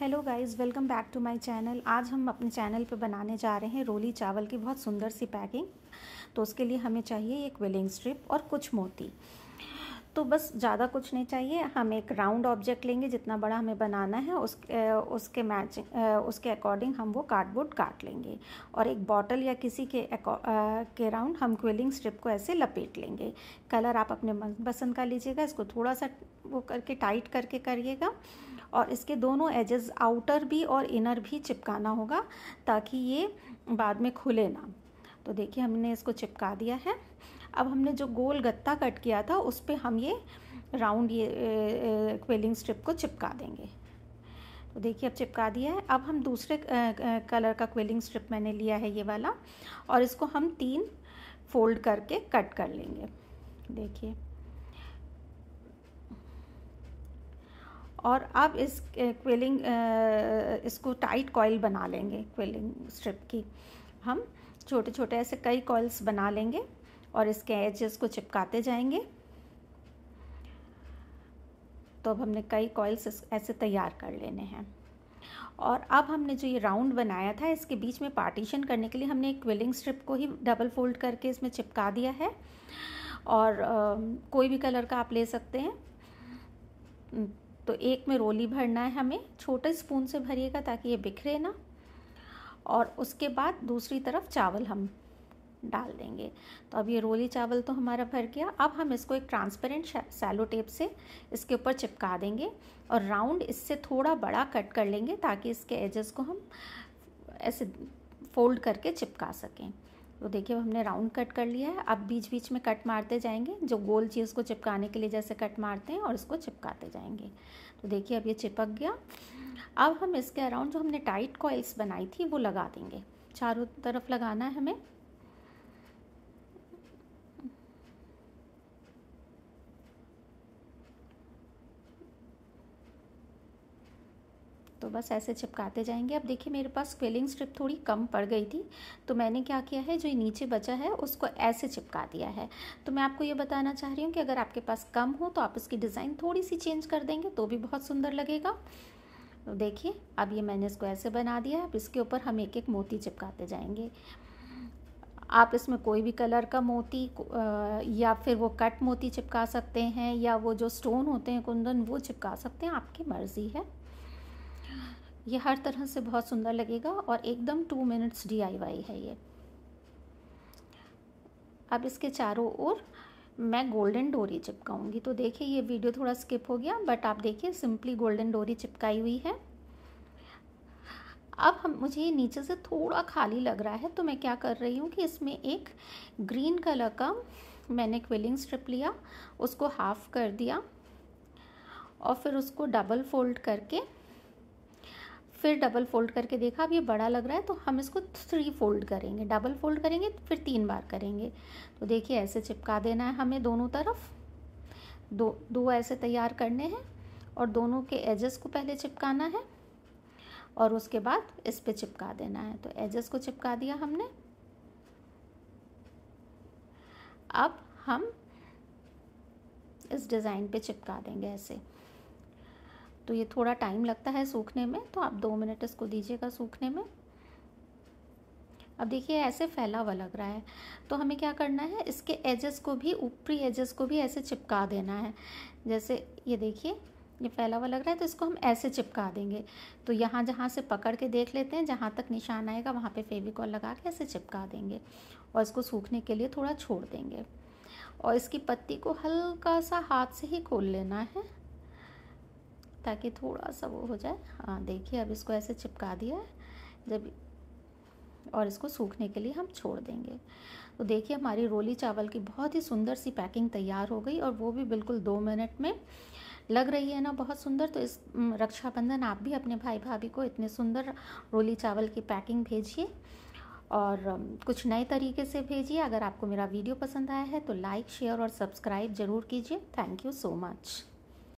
hello guys welcome back to my channel आज हम अपने चैनल पर बनाने जा रहे हैं रोली चावल की बहुत सुंदर सी पैकिंग तो उसके लिए हमें चाहिए एक वेलिंग स्ट्रिप और कुछ मोती तो बस ज़्यादा कुछ नहीं चाहिए हम एक राउंड ऑब्जेक्ट लेंगे जितना बड़ा हमें बनाना है उस उसके मैचिंग उसके अकॉर्डिंग हम वो कार्डबोर्ड काट लेंगे और एक बॉटल या किसी के के राउंड हम क्विलिंग स्ट्रिप को ऐसे लपेट लेंगे कलर आप अपने मनपसंद का लीजिएगा इसको थोड़ा सा वो करके टाइट करके करिएगा कर और इसके दोनों एजेस आउटर भी और इनर भी चिपकाना होगा ताकि ये बाद में खुले ना तो देखिए हमने इसको चिपका दिया है अब हमने जो गोल गत्ता कट किया था उस पर हम ये राउंड ये क्वेलिंग स्ट्रिप को चिपका देंगे तो देखिए अब चिपका दिया है अब हम दूसरे कलर का क्वेलिंग स्ट्रिप मैंने लिया है ये वाला और इसको हम तीन फोल्ड करके कट कर लेंगे देखिए और अब इस क्वेलिंग इसको टाइट कॉयल बना लेंगे क्वेलिंग स्ट्रिप की हम छोटे छोटे ऐसे कई कॉइल्स बना लेंगे और इसके एजेस को चिपकाते जाएंगे तो अब हमने कई कॉइल्स ऐसे तैयार कर लेने हैं और अब हमने जो ये राउंड बनाया था इसके बीच में पार्टीशन करने के लिए हमने एक क्विलिंग स्ट्रिप को ही डबल फोल्ड करके इसमें चिपका दिया है और आ, कोई भी कलर का आप ले सकते हैं तो एक में रोली भरना है हमें छोटे स्पून से भरिएगा ताकि ये बिखरे ना और उसके बाद दूसरी तरफ चावल हम डाल देंगे तो अब ये रोली चावल तो हमारा भर गया अब हम इसको एक ट्रांसपेरेंट सैलो टेप से इसके ऊपर चिपका देंगे और राउंड इससे थोड़ा बड़ा कट कर लेंगे ताकि इसके एजेस को हम ऐसे फोल्ड करके चिपका सकें तो देखिए हमने राउंड कट कर लिया है अब बीच बीच में कट मारते जाएंगे जो गोल चीज़ उसको चिपकाने के लिए जैसे कट मारते हैं और इसको चिपकाते जाएंगे तो देखिए अब ये चिपक गया अब हम इसके अराउंड जो हमने टाइट कॉइल्स बनाई थी वो लगा देंगे चारों तरफ लगाना है हमें तो बस ऐसे चिपकाते जाएंगे अब देखिए मेरे पास क्विलिंग स्ट्रिप थोड़ी कम पड़ गई थी तो मैंने क्या किया है जो नीचे बचा है उसको ऐसे चिपका दिया है तो मैं आपको ये बताना चाह रही हूँ कि अगर आपके पास कम हो तो आप इसकी डिज़ाइन थोड़ी सी चेंज कर देंगे तो भी बहुत सुंदर लगेगा तो देखिए अब ये मैंने इसको ऐसे बना दिया है अब इसके ऊपर हम एक एक मोती चिपकाते जाएंगे आप इसमें कोई भी कलर का मोती या फिर वो कट मोती चिपका सकते हैं या वो जो स्टोन होते हैं कुंदन वो चिपका सकते हैं आपकी मर्ज़ी है ये हर तरह से बहुत सुंदर लगेगा और एकदम टू मिनट्स डी है ये अब इसके चारों ओर मैं गोल्डन डोरी चिपकाऊंगी तो देखिए ये वीडियो थोड़ा स्किप हो गया बट आप देखिए सिंपली गोल्डन डोरी चिपकाई हुई है अब हम मुझे ये नीचे से थोड़ा खाली लग रहा है तो मैं क्या कर रही हूँ कि इसमें एक ग्रीन कलर का मैंने क्विलिंग स्ट्रिप लिया उसको हाफ कर दिया और फिर उसको डबल फोल्ड करके फिर डबल फोल्ड करके देखा अब ये बड़ा लग रहा है तो हम इसको थ्री फोल्ड करेंगे डबल फोल्ड करेंगे फिर तीन बार करेंगे तो देखिए ऐसे चिपका देना है हमें दोनों तरफ दो दो ऐसे तैयार करने हैं और दोनों के एजेस को पहले चिपकाना है और उसके बाद इस पर चिपका देना है तो एजेस को चिपका दिया हमने अब हम इस डिज़ाइन पे चिपका देंगे ऐसे तो ये थोड़ा टाइम लगता है सूखने में तो आप दो मिनट इसको दीजिएगा सूखने में अब देखिए ऐसे फैला हुआ लग रहा है तो हमें क्या करना है इसके एजेस को भी ऊपरी एजेस को भी ऐसे चिपका देना है जैसे ये देखिए ये फैला हुआ लग रहा है तो इसको हम ऐसे चिपका देंगे तो यहाँ जहाँ से पकड़ के देख लेते हैं जहाँ तक निशान आएगा वहाँ पे फेविकॉल लगा के ऐसे चिपका देंगे और इसको सूखने के लिए थोड़ा छोड़ देंगे और इसकी पत्ती को हल्का सा हाथ से ही खोल लेना है ताकि थोड़ा सा वो हो जाए हाँ देखिए अब इसको ऐसे चिपका दिया है जब और इसको सूखने के लिए हम छोड़ देंगे तो देखिए हमारी रोली चावल की बहुत ही सुंदर सी पैकिंग तैयार हो गई और वो भी बिल्कुल दो मिनट में लग रही है ना बहुत सुंदर तो इस रक्षाबंधन आप भी अपने भाई भाभी को इतने सुंदर रोली चावल की पैकिंग भेजिए और कुछ नए तरीके से भेजिए अगर आपको मेरा वीडियो पसंद आया है तो लाइक शेयर और सब्सक्राइब ज़रूर कीजिए थैंक यू सो मच